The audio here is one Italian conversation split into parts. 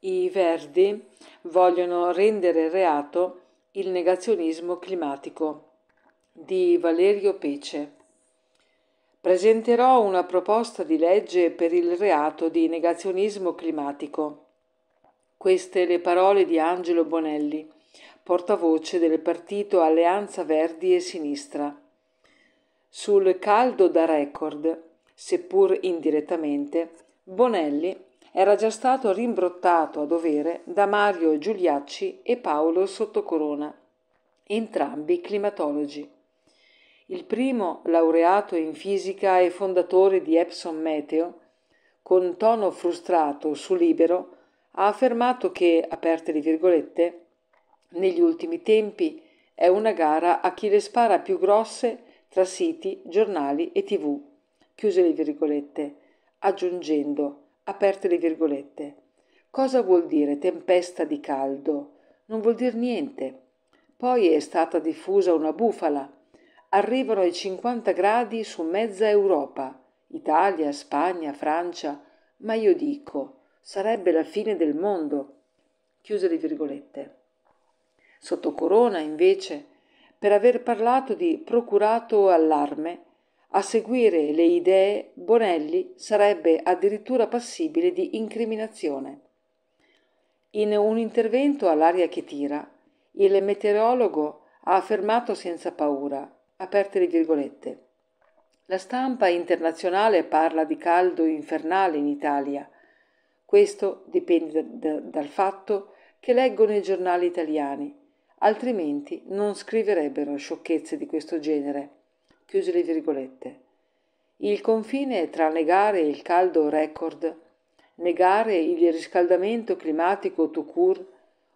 I Verdi vogliono rendere reato il negazionismo climatico di Valerio Pece. Presenterò una proposta di legge per il reato di negazionismo climatico. Queste le parole di Angelo Bonelli, portavoce del partito Alleanza Verdi e Sinistra. Sul caldo da record, seppur indirettamente, Bonelli era già stato rimbrottato a dovere da Mario Giuliacci e Paolo Sottocorona, entrambi climatologi. Il primo, laureato in fisica e fondatore di Epson Meteo, con tono frustrato su Libero, ha affermato che, aperte le virgolette, negli ultimi tempi è una gara a chi le spara più grosse tra siti, giornali e tv, chiuse le virgolette, aggiungendo aperte le virgolette. Cosa vuol dire tempesta di caldo? Non vuol dire niente. Poi è stata diffusa una bufala. Arrivano ai 50 gradi su mezza Europa, Italia, Spagna, Francia, ma io dico, sarebbe la fine del mondo. Chiuse le virgolette. Sotto corona, invece, per aver parlato di procurato allarme, a seguire le idee, Bonelli sarebbe addirittura passibile di incriminazione. In un intervento all'aria che tira, il meteorologo ha affermato senza paura, aperte le virgolette. La stampa internazionale parla di caldo infernale in Italia. Questo dipende da, dal fatto che leggono i giornali italiani, altrimenti non scriverebbero sciocchezze di questo genere chiuse le virgolette. Il confine tra negare il caldo record, negare il riscaldamento climatico tout court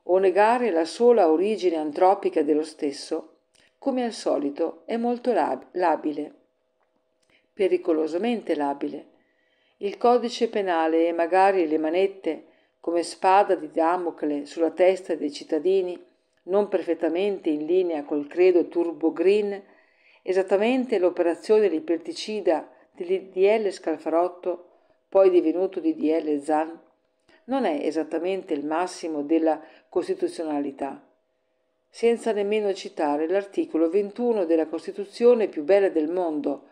o negare la sola origine antropica dello stesso, come al solito, è molto lab- labile, pericolosamente labile. Il codice penale e magari le manette, come spada di Damocle sulla testa dei cittadini, non perfettamente in linea col credo turbo green, Esattamente l'operazione liberticida dell'IDL Scalfarotto, poi divenuto DDL Zan, non è esattamente il massimo della costituzionalità. Senza nemmeno citare l'articolo 21 della Costituzione più bella del mondo,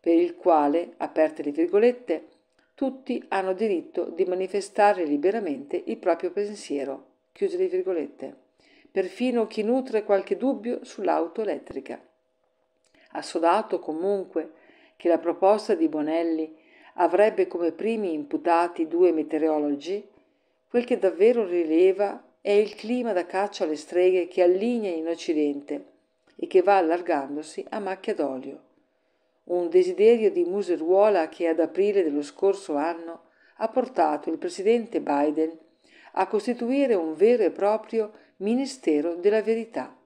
per il quale, aperte le virgolette, tutti hanno diritto di manifestare liberamente il proprio pensiero, chiuse le virgolette, perfino chi nutre qualche dubbio sull'auto elettrica assodato comunque che la proposta di Bonelli avrebbe come primi imputati due meteorologi, quel che davvero rileva è il clima da caccia alle streghe che allinea in Occidente e che va allargandosi a macchia d'olio. Un desiderio di museruola che ad aprile dello scorso anno ha portato il presidente Biden a costituire un vero e proprio Ministero della Verità,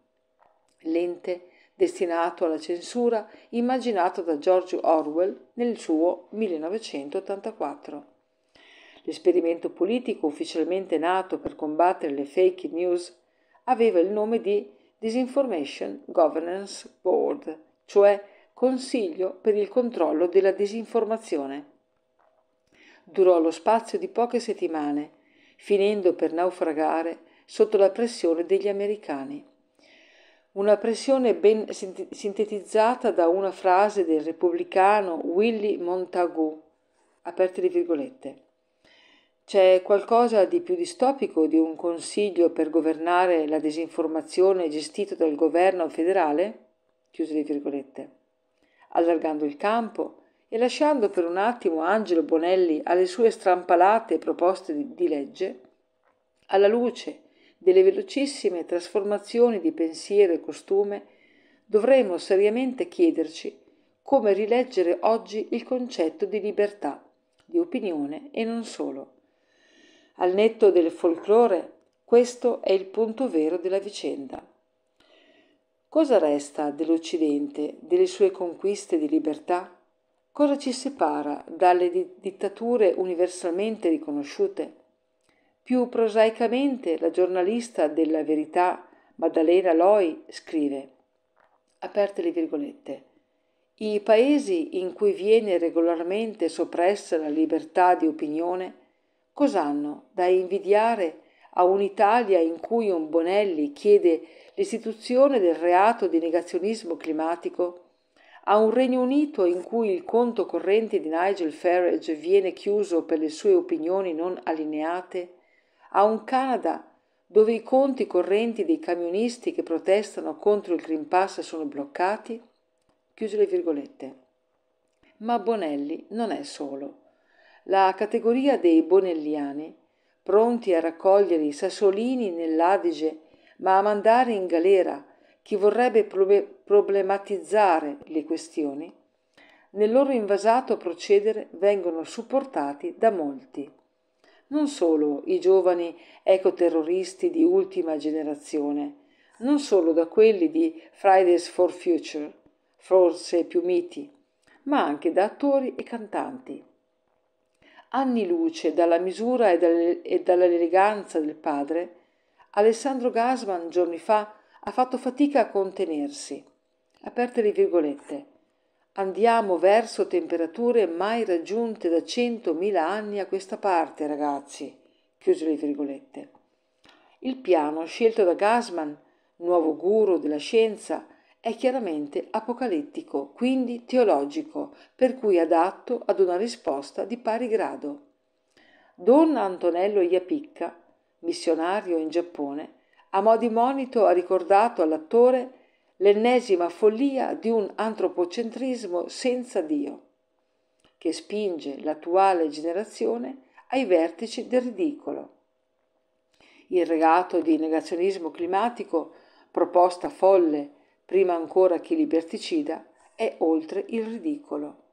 l'ente destinato alla censura, immaginato da George Orwell nel suo 1984. L'esperimento politico ufficialmente nato per combattere le fake news aveva il nome di Disinformation Governance Board, cioè Consiglio per il controllo della disinformazione. Durò lo spazio di poche settimane, finendo per naufragare sotto la pressione degli americani una pressione ben sintetizzata da una frase del repubblicano Willy Montagu, aperte di virgolette. C'è qualcosa di più distopico di un consiglio per governare la disinformazione gestito dal governo federale? Chiuse le virgolette. Allargando il campo e lasciando per un attimo Angelo Bonelli alle sue strampalate proposte di, di legge, alla luce delle velocissime trasformazioni di pensiero e costume, dovremmo seriamente chiederci come rileggere oggi il concetto di libertà, di opinione e non solo. Al netto del folklore, questo è il punto vero della vicenda. Cosa resta dell'Occidente, delle sue conquiste di libertà? Cosa ci separa dalle dittature universalmente riconosciute? Più prosaicamente la giornalista della verità Maddalena Loi scrive, aperte le virgolette, i paesi in cui viene regolarmente soppressa la libertà di opinione, cos'hanno da invidiare a un'Italia in cui un Bonelli chiede l'istituzione del reato di negazionismo climatico, a un Regno Unito in cui il conto corrente di Nigel Farage viene chiuso per le sue opinioni non allineate, a un Canada dove i conti correnti dei camionisti che protestano contro il Green Pass sono bloccati? Chiuse le virgolette. Ma Bonelli non è solo. La categoria dei bonelliani, pronti a raccogliere i sassolini nell'Adige, ma a mandare in galera chi vorrebbe problematizzare le questioni, nel loro invasato procedere vengono supportati da molti non solo i giovani ecoterroristi di ultima generazione, non solo da quelli di Fridays for Future, forse più miti, ma anche da attori e cantanti. Anni luce dalla misura e dall'eleganza del padre, Alessandro Gasman giorni fa ha fatto fatica a contenersi. Aperte le virgolette. Andiamo verso temperature mai raggiunte da 100.000 anni a questa parte, ragazzi. Chiuse le virgolette. Il piano scelto da Gassman, nuovo guru della scienza, è chiaramente apocalittico, quindi teologico, per cui adatto ad una risposta di pari grado. Don Antonello Iapicca, missionario in Giappone, a mo' di monito ha ricordato all'attore l'ennesima follia di un antropocentrismo senza Dio, che spinge l'attuale generazione ai vertici del ridicolo. Il regato di negazionismo climatico, proposta folle prima ancora che liberticida, è oltre il ridicolo.